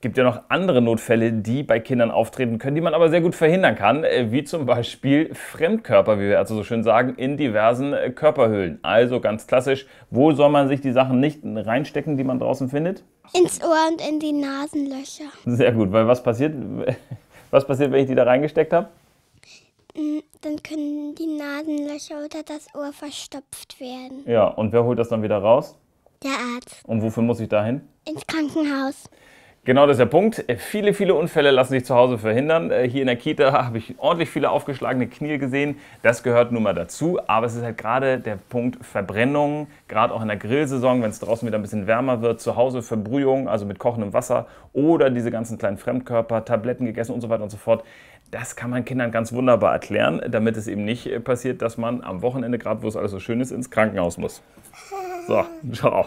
gibt ja noch andere Notfälle, die bei Kindern auftreten können, die man aber sehr gut verhindern kann, äh, wie zum Beispiel Fremdkörper, wie wir also so schön sagen, in diversen äh, Körperhöhlen. Also ganz klassisch, wo soll man sich die Sachen nicht reinstecken, die man draußen findet? Ins Ohr und in die Nasenlöcher. Sehr gut, weil was passiert, was passiert, wenn ich die da reingesteckt habe? Hm, dann können die Nasenlöcher oder das Ohr verstopft werden. Ja, und wer holt das dann wieder raus? Der Arzt. Und wofür muss ich da hin? Ins Krankenhaus. Genau, das ist der Punkt. Äh, viele, viele Unfälle lassen sich zu Hause verhindern. Äh, hier in der Kita habe ich ordentlich viele aufgeschlagene Knie gesehen. Das gehört nun mal dazu. Aber es ist halt gerade der Punkt Verbrennung, gerade auch in der Grillsaison, wenn es draußen wieder ein bisschen wärmer wird, zu Hause Verbrühung, also mit kochendem Wasser oder diese ganzen kleinen Fremdkörper, Tabletten gegessen und so weiter und so fort. Das kann man Kindern ganz wunderbar erklären, damit es eben nicht äh, passiert, dass man am Wochenende, gerade wo es alles so schön ist, ins Krankenhaus muss. So, ciao.